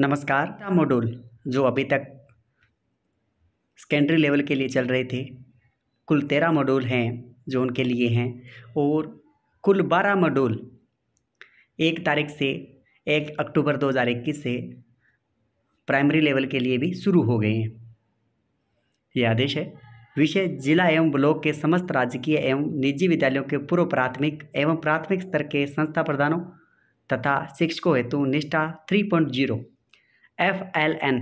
नमस्कार मॉड्यूल जो अभी तक सेकेंडरी लेवल के लिए चल रहे थे कुल तेरह मॉड्यूल हैं जो उनके लिए हैं और कुल बारह मॉड्यूल एक तारीख से एक अक्टूबर 2021 से प्राइमरी लेवल के लिए भी शुरू हो गए हैं ये आदेश है विषय जिला एवं ब्लॉक के समस्त राजकीय एवं निजी विद्यालयों के पूर्व प्राथमिक एवं प्राथमिक स्तर के संस्था प्रधानों तथा शिक्षकों हेतु Nishtha three point zero F L N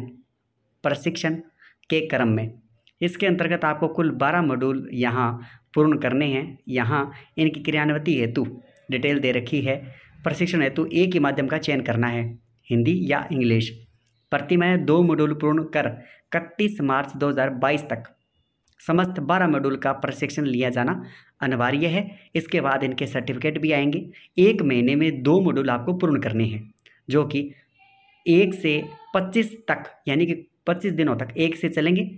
प्रशिक्षण के क्रम में इसके अंतर्गत आपको कुल बारह मॉड्यूल यहाँ पूर्ण करने हैं यहाँ इनकी क्रियान्वती हेतु डिटेल दे रखी है प्रशिक्षण हेतु एक ही माध्यम का चयन करना है हिंदी या इंग्लिश प्रतिमय दो मॉड्यूल पूर्ण कर इकतीस मार्च 2022 तक समस्त बारह मॉड्यूल का प्रशिक्षण लिया जाना अनिवार्य है इसके बाद इनके सर्टिफिकेट भी आएंगे एक महीने में दो मॉड्यूल आपको पूर्ण करने हैं जो कि एक से पच्चीस तक यानी कि पच्चीस दिनों तक एक से चलेंगे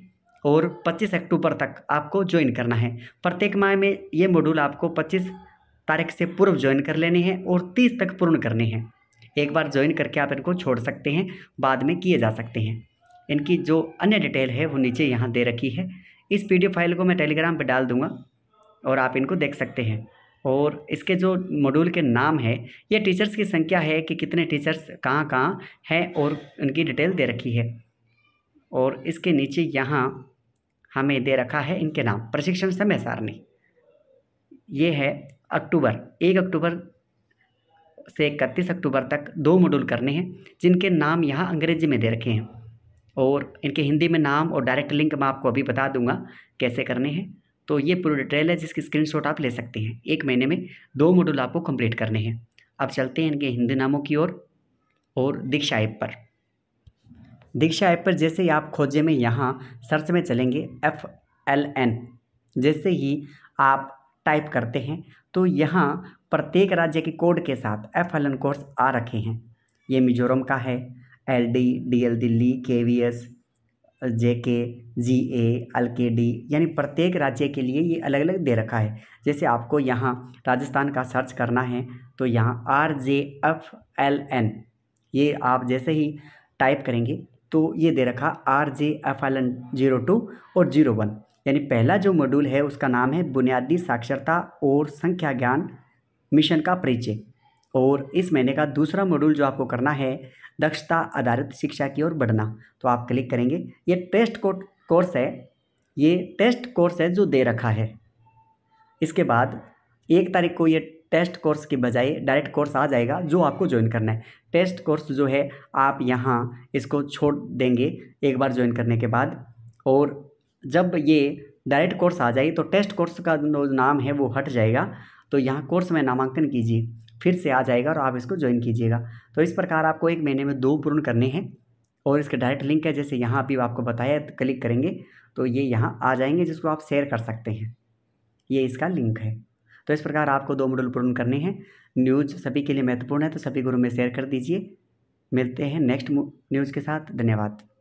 और पच्चीस अक्टूबर तक आपको ज्वाइन करना है प्रत्येक माह में ये मॉड्यूल आपको पच्चीस तारीख से पूर्व ज्वाइन कर लेने हैं और तीस तक पूर्ण करने हैं एक बार ज्वाइन करके आप इनको छोड़ सकते हैं बाद में किए जा सकते हैं इनकी जो अन्य डिटेल है वो नीचे यहाँ दे रखी है इस पी फाइल को मैं टेलीग्राम पर डाल दूँगा और आप इनको देख सकते हैं और इसके जो मॉड्यूल के नाम है ये टीचर्स की संख्या है कि कितने टीचर्स कहाँ कहाँ हैं और उनकी डिटेल दे रखी है और इसके नीचे यहाँ हमें दे रखा है इनके नाम प्रशिक्षण समय सारणी ये है अक्टूबर एक अक्टूबर से इकतीस अक्टूबर तक दो मॉड्यूल करने हैं जिनके नाम यहाँ अंग्रेजी में दे रखे हैं और इनके हिंदी में नाम और डायरेक्ट लिंक मैं आपको अभी बता दूंगा कैसे करने हैं तो ये पूरी डिटेल है जिसकी स्क्रीनशॉट आप ले सकते हैं एक महीने में दो मॉड्यूल आपको कंप्लीट करने हैं अब चलते हैं इनके हिंदी नामों की ओर और दीक्षा ऐप पर दीक्षा ऐप पर जैसे ही आप खोजे में यहाँ सर्च में चलेंगे एफ एल एन जैसे ही आप टाइप करते हैं तो यहाँ प्रत्येक राज्य के कोड के साथ एफ एल एन कोर्स आ रखे हैं ये मिजोरम का है L D D L Delhi के वी एस जे के जी ए एल के डी यानी प्रत्येक राज्य के लिए ये अलग अलग दे रखा है जैसे आपको यहाँ राजस्थान का सर्च करना है तो यहाँ R J F L N ये आप जैसे ही टाइप करेंगे तो ये दे रखा R J F L N zero two और जीरो वन यानी पहला जो मॉड्यूल है उसका नाम है बुनियादी साक्षरता और संख्या ज्ञान मिशन का परिचय और इस महीने का दूसरा मॉड्यूल जो आपको करना है दक्षता आधारित शिक्षा की ओर बढ़ना तो आप क्लिक करेंगे ये टेस्ट कोर्ट कोर्स है ये टेस्ट कोर्स है जो दे रखा है इसके बाद एक तारीख को ये टेस्ट कोर्स की बजाय डायरेक्ट कोर्स आ जाएगा जो आपको ज्वाइन करना है टेस्ट कोर्स जो है आप यहाँ इसको छोड़ देंगे एक बार ज्वाइन करने के बाद और जब ये डायरेक्ट कोर्स आ जाए तो टेस्ट कोर्स का जो नाम है वो हट जाएगा तो यहाँ कोर्स में नामांकन कीजिए फिर से आ जाएगा और आप इसको ज्वाइन कीजिएगा तो इस प्रकार आपको एक महीने में दो पूर्ण करने हैं और इसका डायरेक्ट लिंक है जैसे यहाँ अभी आपको बताया तो क्लिक करेंगे तो ये यहाँ आ जाएंगे जिसको आप शेयर कर सकते हैं ये इसका लिंक है तो इस प्रकार आपको दो मॉडल पूर्ण करने हैं न्यूज़ सभी के लिए महत्वपूर्ण है तो सभी ग्रुप में शेयर कर दीजिए मिलते हैं नेक्स्ट न्यूज़ के साथ धन्यवाद